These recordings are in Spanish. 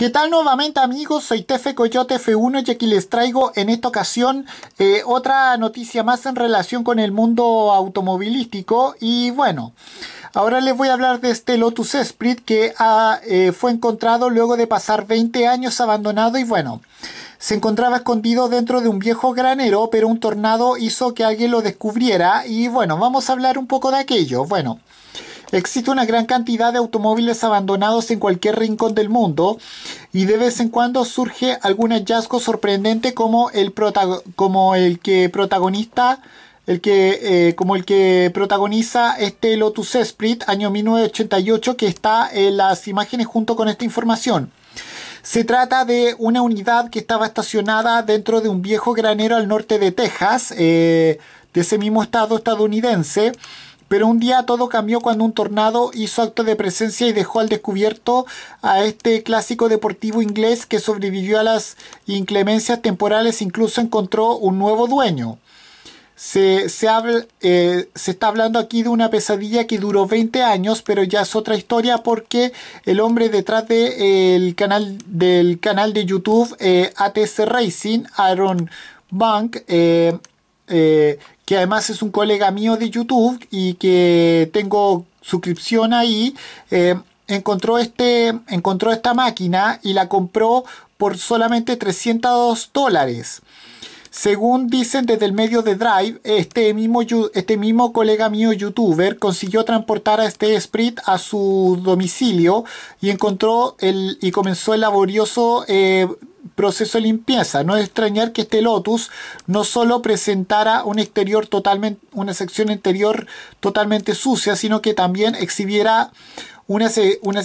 ¿Qué tal nuevamente amigos? Soy Tefe Coyote F1 y aquí les traigo en esta ocasión eh, otra noticia más en relación con el mundo automovilístico y bueno, ahora les voy a hablar de este Lotus Esprit que eh, fue encontrado luego de pasar 20 años abandonado y bueno, se encontraba escondido dentro de un viejo granero pero un tornado hizo que alguien lo descubriera y bueno, vamos a hablar un poco de aquello, bueno... Existe una gran cantidad de automóviles abandonados en cualquier rincón del mundo y de vez en cuando surge algún hallazgo sorprendente como el, que protagonista eh, como el que protagoniza este Lotus Esprit año 1988 que está en las imágenes junto con esta información. Se trata de una unidad que estaba estacionada dentro de un viejo granero al norte de Texas, eh, de ese mismo estado estadounidense, pero un día todo cambió cuando un tornado hizo acto de presencia y dejó al descubierto a este clásico deportivo inglés que sobrevivió a las inclemencias temporales, e incluso encontró un nuevo dueño. Se, eh, se, está hablando aquí de una pesadilla que duró 20 años, pero ya es otra historia porque el hombre detrás de, el canal, del canal de YouTube eh, ATS Racing, Aaron Bank, eh, que además es un colega mío de YouTube y que tengo suscripción ahí, eh, encontró, este, encontró esta máquina y la compró por solamente 302 dólares. Según dicen desde el medio de Drive, este mismo, este mismo colega mío youtuber consiguió transportar a este sprint a su domicilio y encontró el, y comenzó el laborioso eh, proceso de limpieza. No es extrañar que este Lotus no solo presentara un exterior totalmente, una sección interior totalmente sucia, sino que también exhibiera una, una,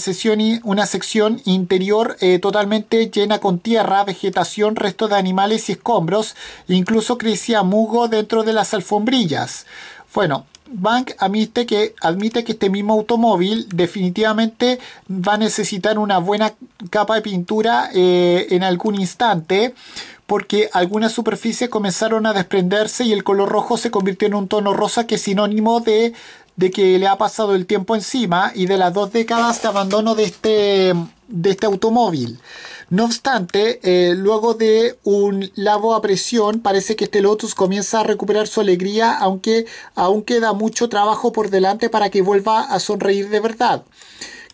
una sección interior eh, totalmente llena con tierra, vegetación, restos de animales y escombros. Incluso crecía musgo dentro de las alfombrillas. Bueno, Bank admite que, admite que este mismo automóvil definitivamente va a necesitar una buena capa de pintura eh, en algún instante porque algunas superficies comenzaron a desprenderse y el color rojo se convirtió en un tono rosa que es sinónimo de, de que le ha pasado el tiempo encima y de las dos décadas de abandono de este, de este automóvil. No obstante, eh, luego de un lavo a presión, parece que este Lotus comienza a recuperar su alegría, aunque aún queda mucho trabajo por delante para que vuelva a sonreír de verdad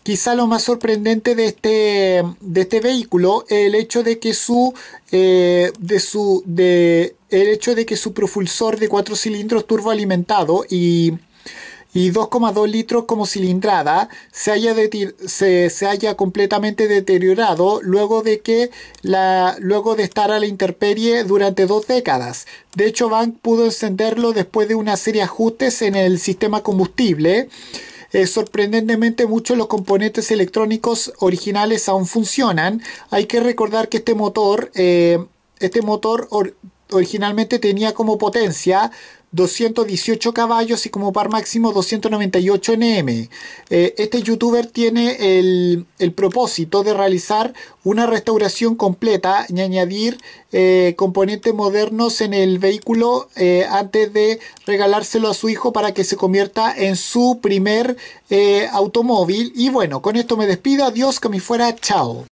quizá lo más sorprendente de este, de este vehículo es el hecho de que su, eh, de su, de, el hecho de que su propulsor de cuatro cilindros turboalimentado y y 2,2 litros como cilindrada se haya, se, completamente deteriorado luego de que la, luego de estar a la intemperie durante dos décadas. De hecho, Bank pudo encenderlo después de una serie de ajustes en el sistema combustible eh, sorprendentemente muchos los componentes electrónicos originales aún funcionan. Hay que recordar que este motor, eh, este motor originalmente tenía como potencia 218 caballos y como par máximo 298 Nm. Eh, este youtuber tiene el, propósito de realizar una restauración completa y añadir eh, componentes modernos en el vehículo eh, antes de regalárselo a su hijo para que se convierta en su primer automóvil. Y bueno, con esto me despido. Adiós, que me fuera. Chao.